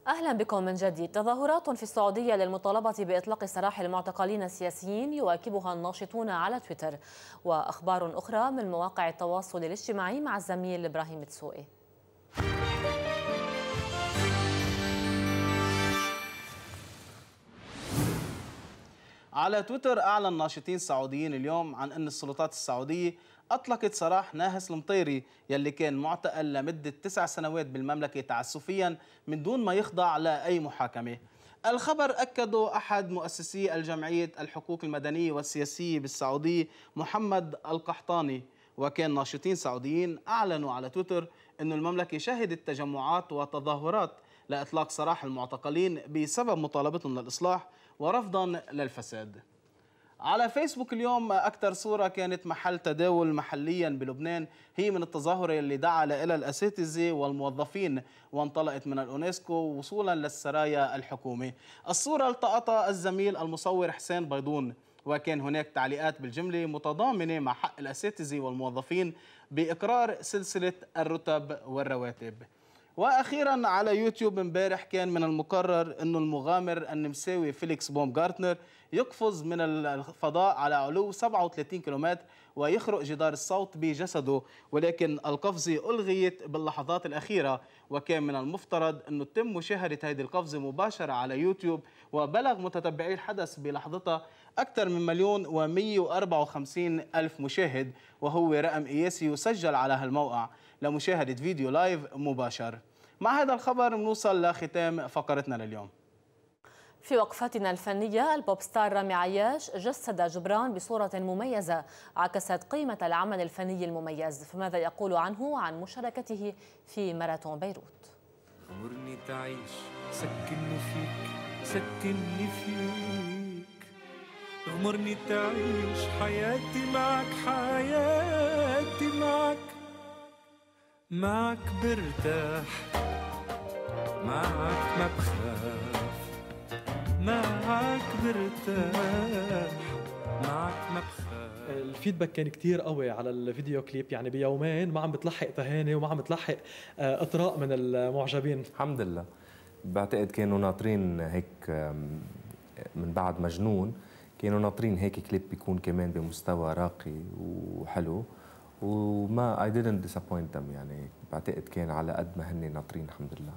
أهلا بكم من جديد تظاهرات في السعودية للمطالبة بإطلاق سراح المعتقلين السياسيين يواكبها الناشطون على تويتر وأخبار أخرى من مواقع التواصل الاجتماعي مع الزميل إبراهيم تسوئي على تويتر أعلن ناشطين سعوديين اليوم عن أن السلطات السعودية أطلقت سراح ناهس المطيري يلي كان معتقل لمدة تسع سنوات بالمملكة تعسفيا من دون ما يخضع لأي محاكمة الخبر أكده أحد مؤسسي الجمعية الحقوق المدنية والسياسية بالسعودية محمد القحطاني وكان ناشطين سعوديين أعلنوا على تويتر أن المملكة شهدت تجمعات وتظاهرات لإطلاق سراح المعتقلين بسبب مطالبتهم للإصلاح ورفضا للفساد على فيسبوك اليوم أكثر صورة كانت محل تداول محليا بلبنان هي من التظاهرة اللي دعا لها الأساتذة والموظفين وانطلقت من الأونسكو وصولا للسرايا الحكومي الصورة التقطها الزميل المصور حسين بيضون وكان هناك تعليقات بالجملة متضامنة مع حق الأساتذة والموظفين بإقرار سلسلة الرتب والرواتب واخيرا على يوتيوب امبارح كان من المقرر انه المغامر النمساوي فيليكس بوم جارتنر يقفز من الفضاء على علو 37 كيلومتر ويخرق جدار الصوت بجسده ولكن القفزة ألغيت باللحظات الأخيرة وكان من المفترض أنه تتم مشاهدة هذه القفزة مباشرة على يوتيوب وبلغ متتبعي الحدث بلحظتها أكثر من مليون و154 ألف مشاهد وهو رقم قياسي يسجل على هالموقع لمشاهدة فيديو لايف مباشر مع هذا الخبر بنوصل لختام فقرتنا لليوم في وقفتنا الفنية البوب ستار رامي عياش جسد جبران بصورة مميزة عكست قيمة العمل الفني المميز فماذا يقول عنه عن مشاركته في ماراثون بيروت أمرني تعيش سكني فيك سكني فيك غمرني تعيش حياتي معك حياتي معك معك برتاح معك ما بخاف معك برتاح معك ما بخاف آه، الفيدباك كان كتير قوي على الفيديو كليب يعني بيومين ما عم بتلحق تهاني وما عم بتلحق آه، اطراء من المعجبين الحمد لله بعتقد كانوا ناطرين هيك من بعد مجنون كانوا ناطرين هيك كليب بيكون كمان بمستوى راقي وحلو وما اي didn't disappoint them يعني بعتقد كان على قد ما هن ناطرين الحمد لله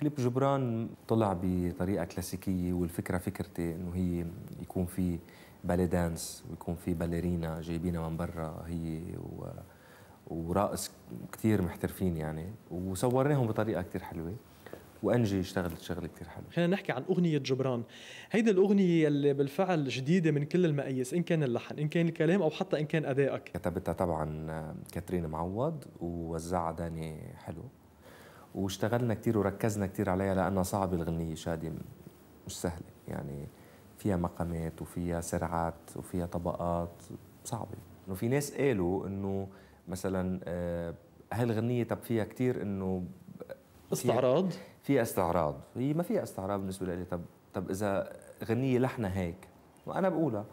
كليب جبران طلع بطريقه كلاسيكيه والفكره فكرتي انه هي يكون في بالي دانس ويكون في باليرينا جايبينها من برا هي و... وراقص كثير محترفين يعني وصورناهم بطريقه كثير حلوه وانجي اشتغلت شغله كثير حلوه خلينا نحكي عن اغنيه جبران هيدي الاغنيه اللي بالفعل جديده من كل المقاييس ان كان اللحن ان كان الكلام او حتى ان كان ادائك كتبتها طبعا كاترين معوض ووزعها داني حلو واشتغلنا كثير وركزنا كثير عليها لانها صعبه الغنيه شادي مش سهله يعني فيها مقامات وفيها سرعات وفيها طبقات صعبه انه في ناس قالوا انه مثلا آه، هالغنيه طب فيها كثير انه استعراض في استعراض هي ما فيها استعراض بالنسبه لي طب طب اذا غنيه لحنها هيك وانا بقولها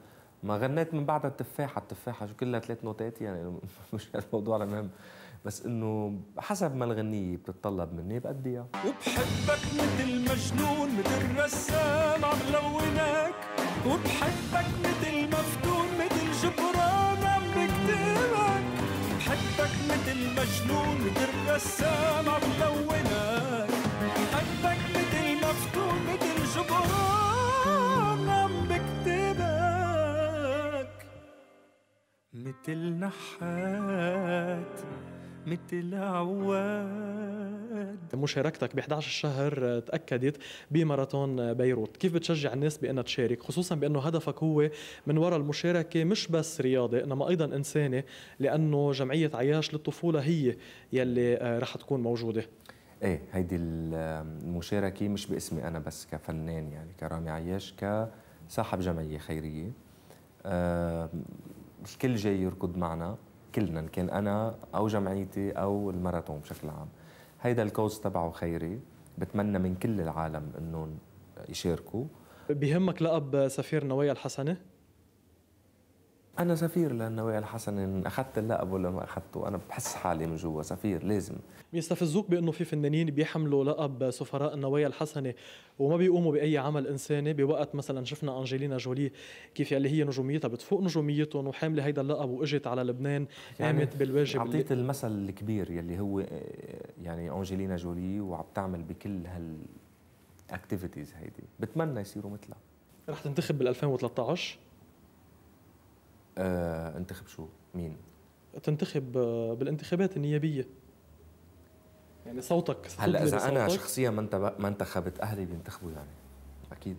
ما غنيت من بعدها التفاحه التفاحه شو كلها ثلاث نوتات يعني (laughs) مش الموضوع المهم بس انه حسب ما الغنيه بتتطلب مني بأديها وبحبك مثل مجنون مثل رسام عم لونك وبحبك مثل مفتون مثل جبران عم بكتبك بحبك مثل مجنون مثل رسام عم لونك حبك مثل مفتون مثل جبران عم بكتبك مثل نحات مثل عواد مشاركتك ب 11 شهر تاكدت بماراثون بيروت، كيف بتشجع الناس بانها تشارك خصوصا بانه هدفك هو من وراء المشاركه مش بس رياضي انما ايضا انساني لانه جمعيه عياش للطفوله هي يلي آه، رح تكون موجوده. ايه هيدي المشاركه مش باسمي انا بس كفنان يعني كرامي عياش كصاحب جمعيه خيريه آه الكل جاي يركض معنا كلنا ان كان انا او جمعيتي او الماراثون بشكل عام هيدا الكوز تبعه خيري بتمنى من كل العالم انهم يشاركوا بهمك لقب سفير نوايا الحسنه انا سفير للنوايا الحسنه ان اخذت اللقب ولا ما اخذته انا بحس حالي من جوا سفير لازم بيستفزوك بانه في فنانين بيحملوا لقب سفراء النوايا الحسنه وما بيقوموا باي عمل انساني بوقت مثلا شفنا انجلينا جولي كيف اللي هي نجوميتها بتفوق نجوميتهم وحامله هيدا اللقب واجت على لبنان يعني قامت بالواجب عطيت اللي... المثل الكبير يلي هو آه، يعني انجلينا جولي وعم تعمل بكل هال اكتيفيتيز هيدي بتمنى يصيروا مثلها رح تنتخب بال 2013 آه انتخب شو مين تنتخب آه، بالانتخابات النيابيه يعني صوتك هلا اذا انا شخصيا ما ما انتخبت اهلي بينتخبوا يعني اكيد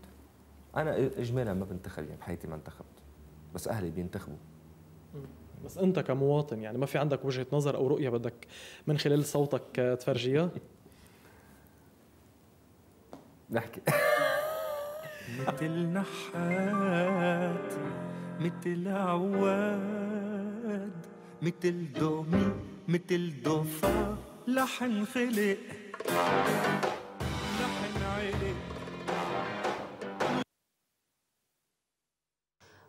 انا اجمالا ما بنتخب يعني بحياتي ما انتخبت بس اهلي بينتخبوا بس انت كمواطن يعني ما في عندك وجهه نظر او رؤيه بدك من خلال صوتك آه، تفرجيها (laughs) نحكي (laughs) مثل نحات متل عواد متل دومي متل دفا لحن خلق لحن انعلق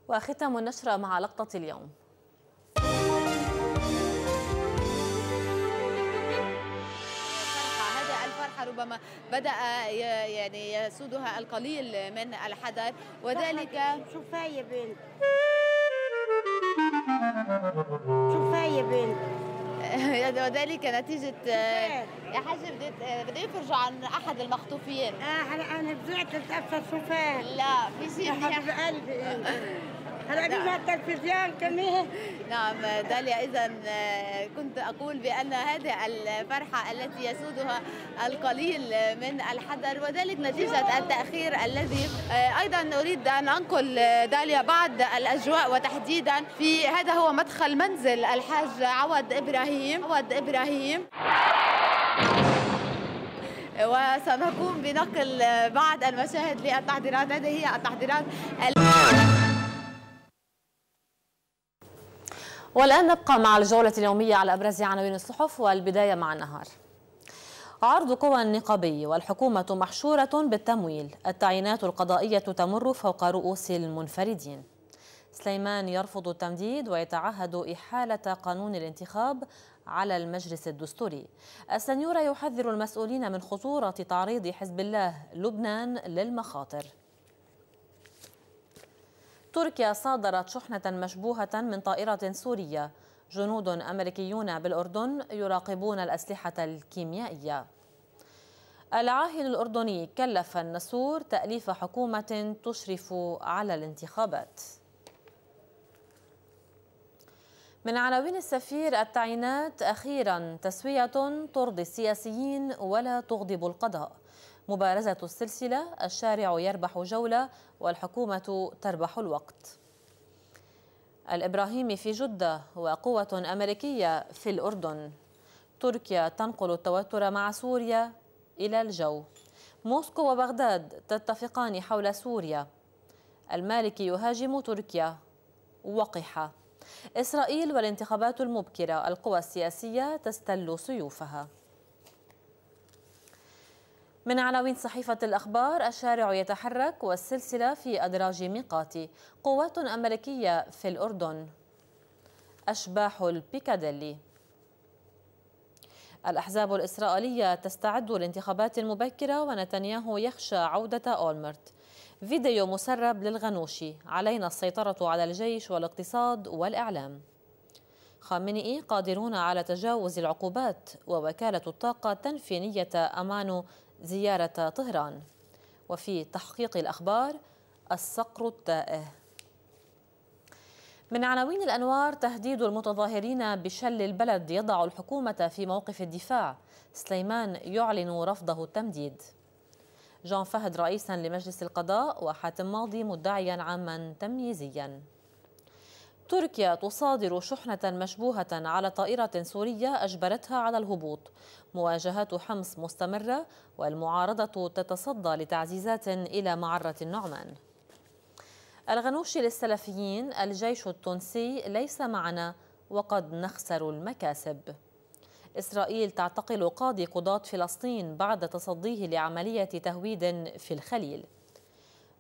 وختام النشرة مع لقطة اليوم ربما بدا يعني يسودها القليل من الحذر وذلك شوفي بنت شوفي يا بنت (laughs) وذلك نتيجة يا حاجة بديت بديت ارجع عن احد المخطوفين اه انا بديت اتاثر شوفان لا في شيء حبيب قلبي هل عجبها التلفزيون كمان نعم داليا إذا آه، كنت أقول بأن هذه الفرحة التي يسودها القليل من الحذر وذلك نتيجة التأخير الذي آه، أيضا أريد أن أنقل آه، داليا بعض الأجواء وتحديدا في هذا هو مدخل منزل الحاج عوض إبراهيم عوض إبراهيم وسنقوم بنقل بعض المشاهد للتحضيرات هذه هي التحضيرات والآن نبقى مع الجولة اليومية على أبرز عناوين الصحف والبداية مع النهار عرض قوى النقابي والحكومة محشورة بالتمويل التعيينات القضائية تمر فوق رؤوس المنفردين سليمان يرفض التمديد ويتعهد إحالة قانون الانتخاب على المجلس الدستوري السنيورة يحذر المسؤولين من خطورة تعريض حزب الله لبنان للمخاطر تركيا صادرت شحنة مشبوهة من طائرة سورية جنود أمريكيون بالأردن يراقبون الأسلحة الكيميائية العاهل الأردني كلف النسور تأليف حكومة تشرف على الانتخابات من عناوين السفير التعيينات أخيرا تسوية ترضي السياسيين ولا تغضب القضاء مبارزة السلسلة الشارع يربح جولة والحكومة تربح الوقت الإبراهيمي في جدة وقوة أمريكية في الأردن تركيا تنقل التوتر مع سوريا إلى الجو موسكو وبغداد تتفقان حول سوريا المالكي يهاجم تركيا وقحة إسرائيل والانتخابات المبكرة القوى السياسية تستل سيوفها من عناوين صحيفة الأخبار الشارع يتحرك والسلسلة في أدراج ميقاتي قوات أمريكية في الأردن أشباح البيكاديلي الأحزاب الإسرائيلية تستعد للانتخابات المبكرة ونتنياهو يخشى عودة أولمرت فيديو مسرب للغنوشي علينا السيطرة على الجيش والاقتصاد والإعلام خامنئي قادرون على تجاوز العقوبات ووكالة الطاقة تنفي نية أمانو زيارة طهران وفي تحقيق الأخبار الصقر التائه من عناوين الأنوار تهديد المتظاهرين بشل البلد يضع الحكومة في موقف الدفاع سليمان يعلن رفضه التمديد جان فهد رئيسا لمجلس القضاء وحاتم ماضي مدعيا عاما تمييزيا تركيا تصادر شحنة مشبوهة على طائرة سورية أجبرتها على الهبوط مواجهات حمص مستمرة والمعارضة تتصدى لتعزيزات إلى معرة النعمان الغنوش للسلفيين الجيش التونسي ليس معنا وقد نخسر المكاسب إسرائيل تعتقل قاضي قضاة فلسطين بعد تصديه لعملية تهويد في الخليل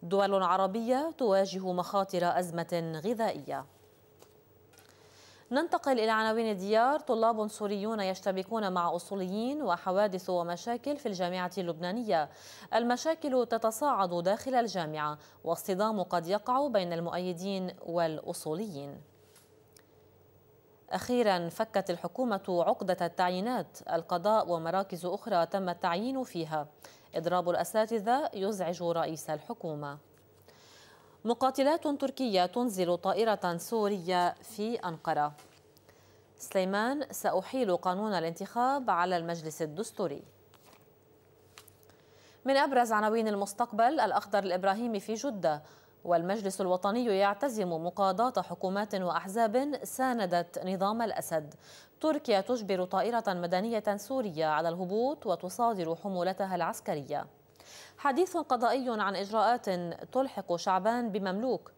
دول عربية تواجه مخاطر أزمة غذائية ننتقل إلى عناوين الديار طلاب سوريون يشتبكون مع أصوليين وحوادث ومشاكل في الجامعة اللبنانية المشاكل تتصاعد داخل الجامعة واصطدام قد يقع بين المؤيدين والأصوليين أخيرا فكت الحكومة عقدة التعيينات القضاء ومراكز أخرى تم التعيين فيها إضراب الأساتذة يزعج رئيس الحكومة مقاتلات تركية تنزل طائرة سورية في أنقرة سليمان سأحيل قانون الانتخاب على المجلس الدستوري من أبرز عناوين المستقبل الأخضر الإبراهيمي في جدة والمجلس الوطني يعتزم مقاضاة حكومات وأحزاب ساندت نظام الأسد تركيا تجبر طائرة مدنية سورية على الهبوط وتصادر حمولتها العسكرية حديث قضائي عن إجراءات تلحق شعبان بمملوك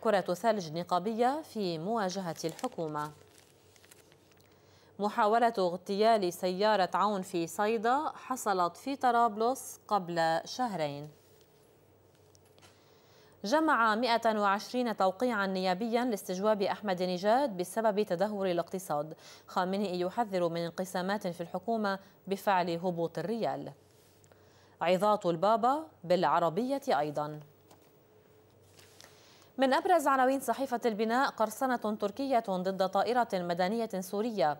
كرة ثلج نقابية في مواجهة الحكومة محاولة اغتيال سيارة عون في صيدا حصلت في طرابلس قبل شهرين جمع 120 توقيعا نيابيا لاستجواب أحمد نجاد بسبب تدهور الاقتصاد خامنئي يحذر من انقسامات في الحكومة بفعل هبوط الريال عظات البابا بالعربية أيضاً من أبرز عناوين صحيفة البناء قرصنة تركية ضد طائرة مدنية سورية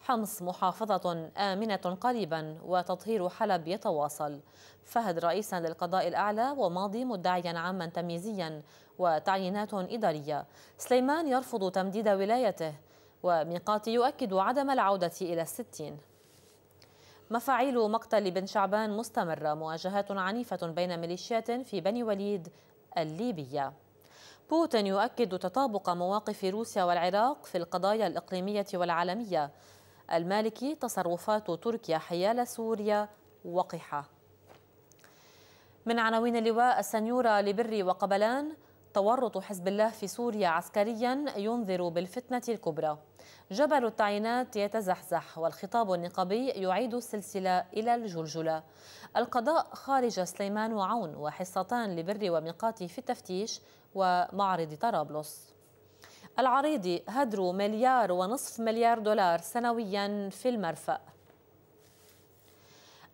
حمص محافظة آمنة قريبا وتطهير حلب يتواصل فهد رئيسا للقضاء الأعلى وماضي مدعيا عاما تمييزيا وتعيينات إدارية سليمان يرفض تمديد ولايته وميقاتي يؤكد عدم العودة إلى الستين مفاعيل مقتل بن شعبان مستمرة مواجهات عنيفة بين ميليشيات في بني وليد الليبية بوتين يؤكد تطابق مواقف روسيا والعراق في القضايا الإقليمية والعالمية المالكي تصرفات تركيا حيال سوريا وقحة من عناوين اللواء السنيورة لبري وقبلان تورط حزب الله في سوريا عسكريا ينذر بالفتنة الكبرى جبل التعيينات يتزحزح والخطاب النقابي يعيد السلسلة إلى الجلجلة القضاء خارج سليمان وعون وحصتان لبر وميقاتي في التفتيش ومعرض طرابلس العريض هدروا مليار ونصف مليار دولار سنويا في المرفأ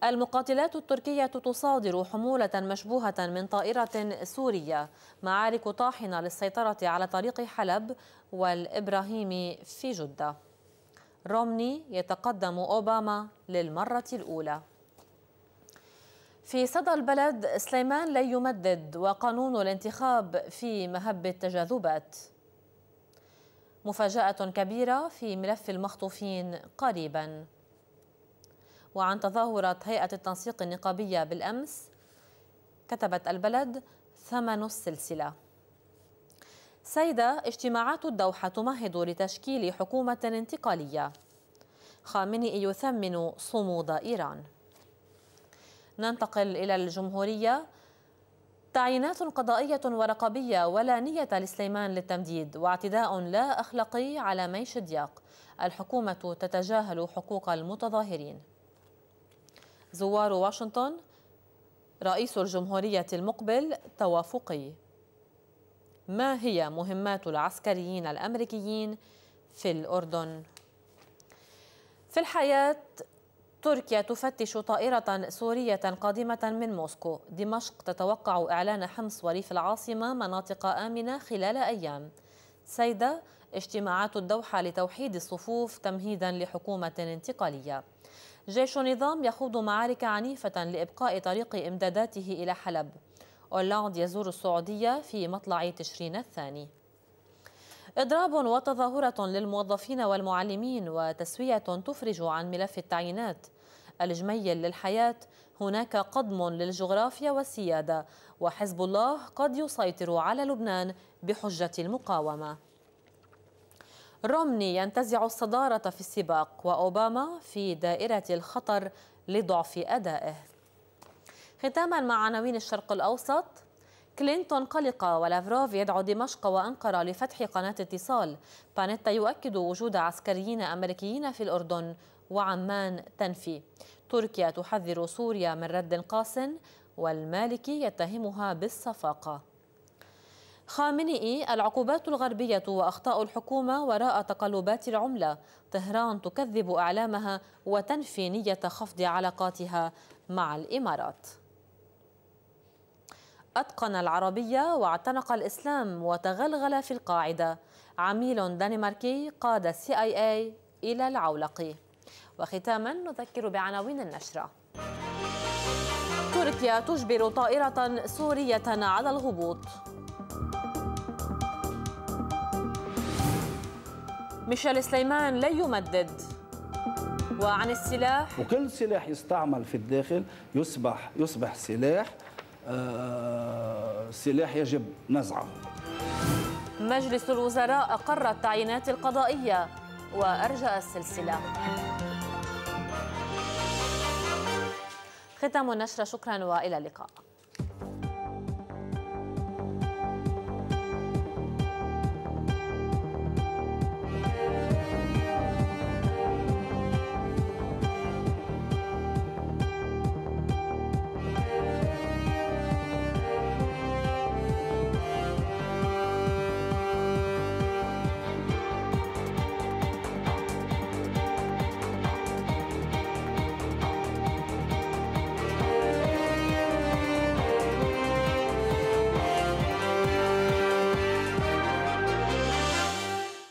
المقاتلات التركية تصادر حمولة مشبوهة من طائرة سورية معارك طاحنة للسيطرة على طريق حلب والإبراهيمي في جدة رومني يتقدم أوباما للمرة الأولى في صدى البلد سليمان لا يمدد وقانون الانتخاب في مهب التجاذبات مفاجأة كبيرة في ملف المخطوفين قريباً وعن تظاهرة هيئة التنسيق النقابية بالأمس كتبت البلد ثمن السلسلة سيدة اجتماعات الدوحة تمهد لتشكيل حكومة انتقالية خامنئي يثمن صمود إيران ننتقل إلى الجمهورية تعيينات قضائية ورقابية ولا نية لسليمان للتمديد واعتداء لا أخلاقي على ميش دياق الحكومة تتجاهل حقوق المتظاهرين زوار واشنطن رئيس الجمهورية المقبل توافقي ما هي مهمات العسكريين الأمريكيين في الأردن؟ في الحياة تركيا تفتش طائرة سورية قادمة من موسكو دمشق تتوقع إعلان حمص وريف العاصمة مناطق آمنة خلال أيام سيدة اجتماعات الدوحة لتوحيد الصفوف تمهيدا لحكومة انتقالية جيش النظام يخوض معارك عنيفة لإبقاء طريق إمداداته إلى حلب أولاند يزور السعودية في مطلع تشرين الثاني إضراب وتظاهرة للموظفين والمعلمين وتسوية تفرج عن ملف التعيينات الجميل للحياة هناك قضم للجغرافيا والسيادة وحزب الله قد يسيطر على لبنان بحجة المقاومة رومني ينتزع الصدارة في السباق وأوباما في دائرة الخطر لضعف أدائه ختاما مع عناوين الشرق الأوسط كلينتون قلقة ولافروف يدعو دمشق وأنقرة لفتح قناة اتصال بانيتا يؤكد وجود عسكريين أمريكيين في الأردن وعمان تنفي تركيا تحذر سوريا من رد قاس والمالكي يتهمها بالصفاقة خامنئي العقوبات الغربية وأخطاء الحكومة وراء تقلبات العملة طهران تكذب أعلامها وتنفي نية خفض علاقاتها مع الإمارات أتقن العربية واعتنق الإسلام وتغلغل في القاعدة عميل دنماركي قاد السي آي آي إلى العولق وختاما نذكر بعناوين النشرة تركيا تجبر طائرة سورية على الهبوط ميشيل سليمان لا يمدد وعن السلاح وكل سلاح يستعمل في الداخل يصبح يصبح سلاح آه، سلاح يجب نزعه مجلس الوزراء أقر التعيينات القضائية وأرجأ السلسلة ختام النشرة شكرا وإلى اللقاء